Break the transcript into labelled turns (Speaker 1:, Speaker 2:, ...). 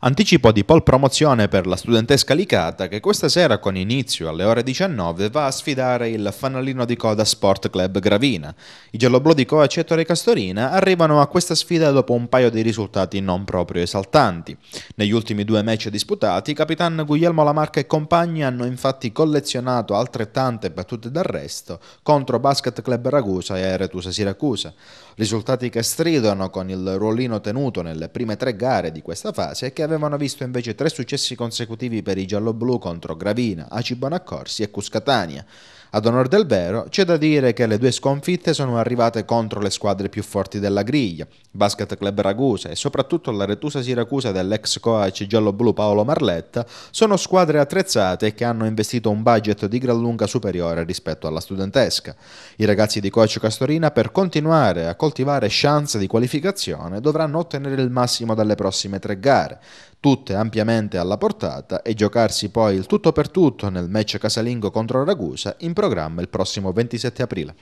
Speaker 1: Anticipo di Pol Promozione per la studentesca Licata che questa sera con inizio alle ore 19 va a sfidare il fanalino di coda Sport Club Gravina. I gialloblo di Coa Cettore Castorina arrivano a questa sfida dopo un paio di risultati non proprio esaltanti. Negli ultimi due match disputati, Capitan Guglielmo Lamarca e compagni hanno infatti collezionato altrettante battute d'arresto contro Basket Club Ragusa e Aretusa Siracusa. Risultati che stridono con il ruolino tenuto nelle prime tre gare di questa fase e che avevano visto invece tre successi consecutivi per i gialloblu contro Gravina, Aci Bonaccorsi e Cuscatania. Ad onor del vero, c'è da dire che le due sconfitte sono arrivate contro le squadre più forti della griglia, Basket Club Ragusa e soprattutto la Retusa Siracusa dell'ex coach gialloblu Paolo Marletta, sono squadre attrezzate che hanno investito un budget di gran lunga superiore rispetto alla studentesca. I ragazzi di coach Castorina per continuare a coltivare chance di qualificazione dovranno ottenere il massimo dalle prossime tre gare tutte ampiamente alla portata, e giocarsi poi il tutto per tutto nel match casalingo contro Ragusa in programma il prossimo 27 aprile.